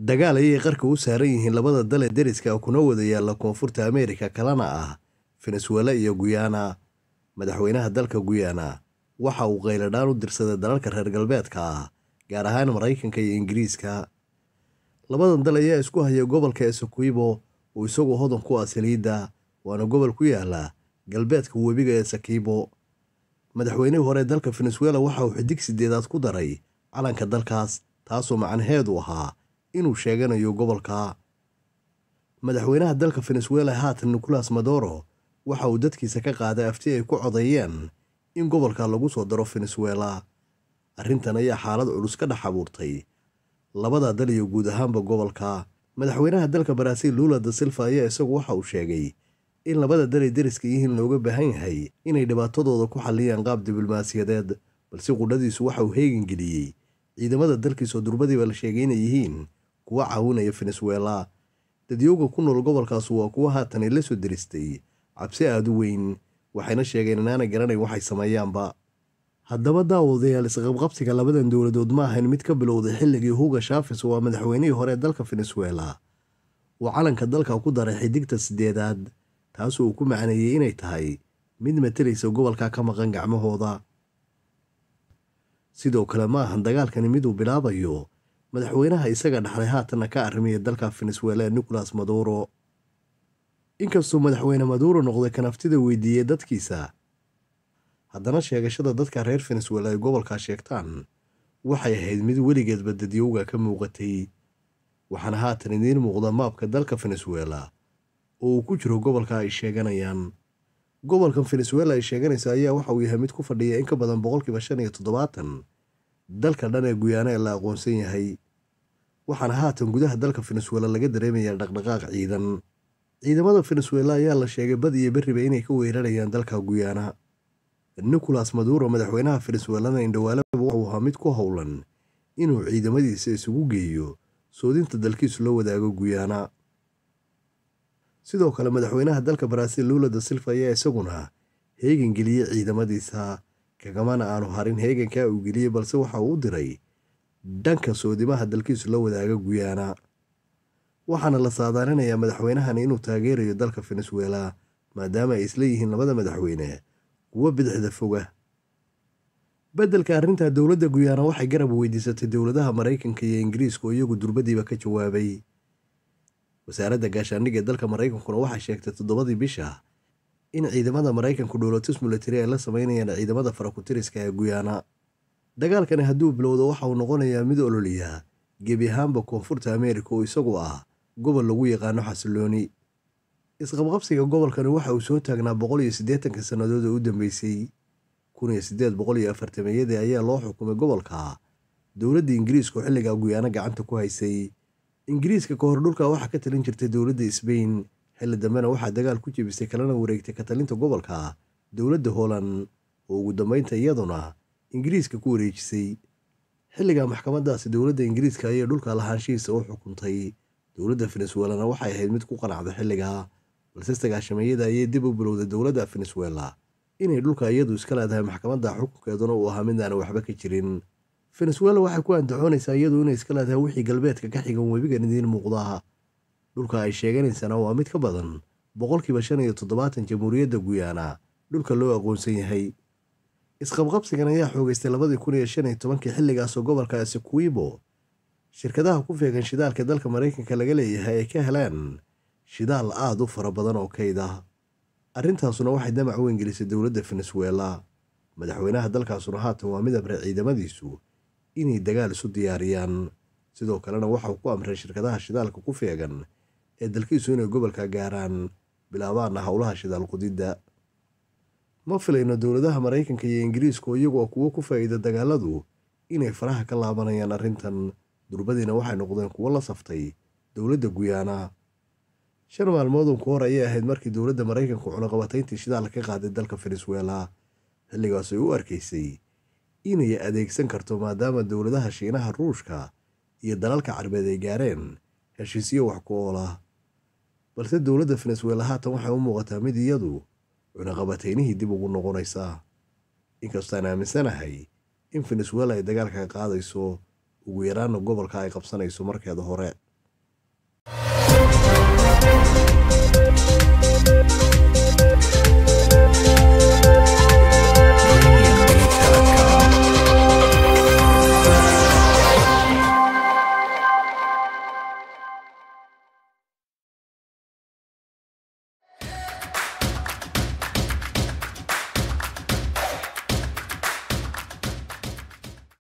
dagaal ayay qarka u saaran yihiin labada dal dale deriska kuna wada yaalla koonfurta ameerika kalena ah fenesuela iyo guyana madaxweynaha dalka guyana waxa uu qayladhaan u dirsaday dalalka reer galbeedka ah gaar ahaan maraykanka iyo ingiriiska labadan dal ayaa isku haya gobolka esakibo oo isagu hodan ku ah saliidda waana gobol ku yaalla galbeedka webiga ee sakibo madaxweynihii hore dalka fenesuela waxa uu xidig sideedaad ku daray calanka dalkaas taasoo macnaheedu ahaa inuu sheeganayo gobolka madaxweynaha dalka fenesuela haatan nicolas madoro waxa uu dadkiisa ka qaaday afti ay ku codeeyeen in gobolka lagu soo daro fenesuela arrintan ayaa xaalad culus ka dhex abuurtay labada dal iyo guud ahaanba gobolka madaxweynaha dalka baraasil luula da silva ayaa isagu waxa uu sheegay in labada dalay deriska yihiin looga baahan yahay inay dhibaatadooda ku xalliyaan qaab diblomaasiyadeed balse qudhadiisu waxa uu heegan geliyey ciidamada dalkiisoo durbadiiba la sheegay inay yihiin kuwa caawinaya venezuela dadyooga ku nool gobolkaas waa kuwa haatan la soo deristay cabsi aada u weyn waxayna sheegeen inaana garanayn waxay sameeyaanba haddaba daawadayaal isqabqabsiga labadan dowladood ma ahayn mid ka bilowday xilligii huga shaafes waa madaxweynihii hore ee dalka venezuela uu calanka dalka ku daray xidigta sideedaad taasoo uu ku macneeyey inay tahay mid matalaysa gobolka ka maqan gacmahooda sidoo kale ma ahan dagaalkani miduu bilaabayo madaxweynaha isaga dhaxlay haatanna ka arrimaya dalka venezuela nicolas maduro inkastuu madaxweyne maduro noqday kanaftida weydiiyey dadkiisa haddana sheegashada dadka reer venezuela ay gobolkaa sheegtaan waxay ahayd mid weligeedba dadyowga ka muuqatay waxaana haatan idiin muuqda maabka dalka fenesuela oo uu ku jiro gobolka ay sheeganayaan gobolkan venezuela ay sheeganaysa ayaa waxa uu yahay mid ku fadhiya in ka badan boqolkiiba shan iyo toddobaatan dalka dhan ee guyaana ee la aqoonsan yahay waxaana haatan gudaha dalka fenesuela laga dareemayaa dhaqdhaqaaq ciidan ciidamada fenesuela ayaa la sheegay bad iyo berriba inay ka weerarayaan dalka guyaana nikolas maduro madaxweynaha venezuelana indhowaalaba wuxuu ahaa mid ku howlan inuu ciidamadiisa isugu geeyo soodinta dalkiisu la wadaago guyaana sidoo kale madaxweynaha dalka baraaziil luula da silfa ayaa isaguna heegan geliyay ciidamadiisa kagamana aanu harin heegankaa uu geliyey balse waxa uu u diray dhanka soodimaha dalkiisu la wadaaga guyaana waxaana la saadaaninayaa madaxweynahani inuu taageerayo dalka venezuela maadaama ay isla labada madaxweyne kuwo bidixda foga beddelka arrintaa dowladda guyaana waxay garab weydiisatay dowladaha maraykanka iyo ingiriiska oo iyagu durbadiiba ka jawaabay wasaaradda ee dalka maraykankuna waxay sheegtay toddobadii bisha in ciidamada maraykanku dhoolatus milatari ay la sameynayaan ciidamada farakutiriska ee guyaana dagaalkani hadduu bilowdo waxa uu noqonayaa mid ololiya gebi ahaanba koonfurta ameerika oo isagu ah gobol lagu yaqaano xasilooni isqabqabsiga gobolkani waxa uu soo taagnaa boqol iyo siddeetanka sannadood ee u dambeysay kuniyo iyo siddeed boqol iyo afartameeyadii ayaa loo xukumay gobolka dowladda ingiriisku xilligaa guyaano gacanta ku haysay ingiriiska ka hor dhulka waxaa ka talin jirtay dowladda sbain xilli dambena waxaa dagaal ku jibisay kalena wareegtay katalinta gobolka dowladda hooland oo ugu dambeynta iyaduna ingiriiska ku wareejisay xilligaa maxkamadaasi dowladda ingiriiska ayay dhulka lahaanshihiisa u xukuntay dowladda venezuelana waxay ahayd mid ku qanacday xilligaa balse sagaashameeyada ayay dib u bilowday dowladda venezuela inay dhulka iyadu iska leedahay maxkamadda xukunkeeduna uu ahaa midaana waxba ka jirin venezuela waxay ku andacoonaysaa iyadu inay iska leedahay wixii galbeedka ka xigan webiga idiin muuqdaa dhulka ay sheeganaysana waa mid ka badan boqolkiiba shan iyo toddobaatan jamhuuriyadda guyaana dhulka loo aqoonsan yahay isqabqabsigan ayaa xoogaystay labadii kun iyo shan iyo tobankii xilligaasoo gobolka sikuibo shirkadaha ku feegan shidaalka dalka maraykanka laga leeyahay ay ka heleen shidaal aada u fara badan oo kayd ah arrintaasuna waxay damac u engelisay dowladda fenesuela madaxweynaha dalkaasuna haatan waa mid amray ciidamadiisu inay dagaal isu diyaariyaan sidoo kalena waxau ku amray shirkadaha shidaalka ku feegan ee dalkiisu inay gobolka gaaraan bilaabaana howlaha shidaal qudidda ma filayno dowladaha maraykanka iyo ingiriisku iyagoo kuwo ku faa'iida dagaaladu inay faraha ka laabanayaan arrintan durbadiina waxay noqdeen kuwo la saftay dowladda guyaana shan maalmoodun ku hor ayay ahayd markii dowladda maraykanku cunaqabatayntii shidaalka ka qaaday dalka venezuela xilligaas ay u arkaysay inay adeegsan karto maadaama dowladaha shiinaha ruushka iyo dalalka carbeed ay gaareen heshiisyo wax ku ool ah balse dowladda fenesuela haatan waxay u muuqataa mid iyadu cunaqabateynihii dib ugu noqonaysaa inkastoo aan aaminsanahay in venezuela ay dagaalka qaadayso ugu yaraana gobolka ay qabsanayso markeeda hore